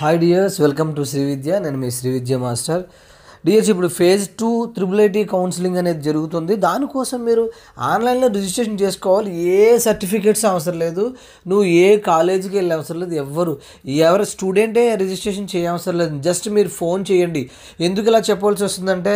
hi dears welcome to Shri Vidya నేను మీ Shri Vidya master DS ఇప్పుడు phase two triple IT counselling అనేది జరుగుతుంది దానికోసం మీరు ఆన్లైన్లో రిజిస్ట్రేషన్ చేసుకోవాలి ఏ సర్టిఫికేట్స్ అవసరం లేదు నువ్వు ఏ కాలేజీకి వెళ్ళే అవసరం లేదు ఎవ్వరు ఎవరు స్టూడెంటే రిజిస్ట్రేషన్ చేయవసరం లేదు జస్ట్ మీరు ఫోన్ చేయండి ఎందుకు ఇలా చెప్పవలసి వస్తుందంటే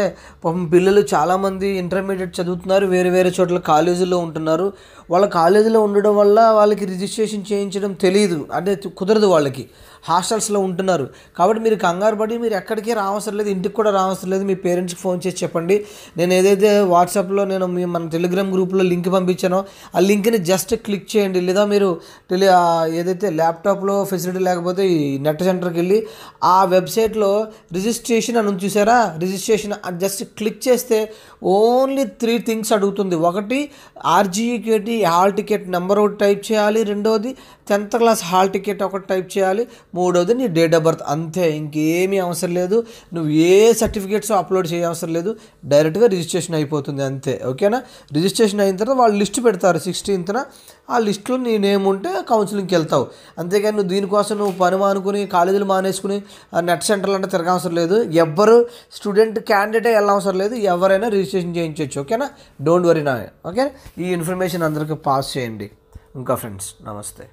పిల్లలు చాలామంది ఇంటర్మీడియట్ చదువుతున్నారు వేరే వేరే చోట్ల కాలేజీలో ఉంటున్నారు వాళ్ళ కాలేజీలో ఉండడం వల్ల వాళ్ళకి రిజిస్ట్రేషన్ చేయించడం తెలియదు అంటే కుదరదు వాళ్ళకి హాస్టల్స్లో ఉంటున్నారు కాబట్టి మీరు కంగారు పడి మీరు ఎక్కడికి రావసరం లేదు ఇంటికి కూడా రావసరం అవసరం లేదు మీ పేరెంట్స్కి ఫోన్ చేసి చెప్పండి నేను ఏదైతే వాట్సాప్లో నేను మీ మన టెలిగ్రామ్ గ్రూప్లో లింక్ పంపించానో ఆ లింక్ని జస్ట్ క్లిక్ చేయండి లేదా మీరు టెలి ఏదైతే ల్యాప్టాప్లో ఫెసిలిటీ లేకపోతే ఈ నెట్ సెంటర్కి వెళ్ళి ఆ వెబ్సైట్లో రిజిస్ట్రేషన్ అని చూసారా రిజిస్ట్రేషన్ జస్ట్ క్లిక్ చేస్తే ఓన్లీ త్రీ థింగ్స్ అడుగుతుంది ఒకటి కేటీ హాల్ టికెట్ నెంబర్ ఒకటి టైప్ చేయాలి రెండవది టెన్త్ క్లాస్ హాల్ టికెట్ ఒకటి టైప్ చేయాలి మూడవది నీ డేట్ ఆఫ్ బర్త్ అంతే ఇంకేమీ అవసరం లేదు నువ్వు ఏ సర్టిఫికేట్ సర్టిఫికేట్స్ అప్లోడ్ అవసరం లేదు డైరెక్ట్గా రిజిస్ట్రేషన్ అయిపోతుంది అంతే ఓకేనా రిజిస్ట్రేషన్ అయిన తర్వాత వాళ్ళు లిస్ట్ పెడతారు సిక్స్టీన్త్న ఆ లిస్టులో నీ నేమ్ ఉంటే కౌన్సిలింగ్కి వెళ్తావు అంతేకాని నువ్వు దీనికోసం నువ్వు పని మానుకుని కాలేజీలు మానేసుకుని నెట్ సెంటర్లు అంటే తిరగవసరం లేదు ఎవ్వరు స్టూడెంట్ క్యాండిడేటే వెళ్ళవసరం లేదు ఎవరైనా రిజిస్ట్రేషన్ చేయించవచ్చు ఓకేనా డోంట్ వరీ నా ఓకే ఈ ఇన్ఫర్మేషన్ అందరికీ పాస్ చేయండి ఇంకా ఫ్రెండ్స్ నమస్తే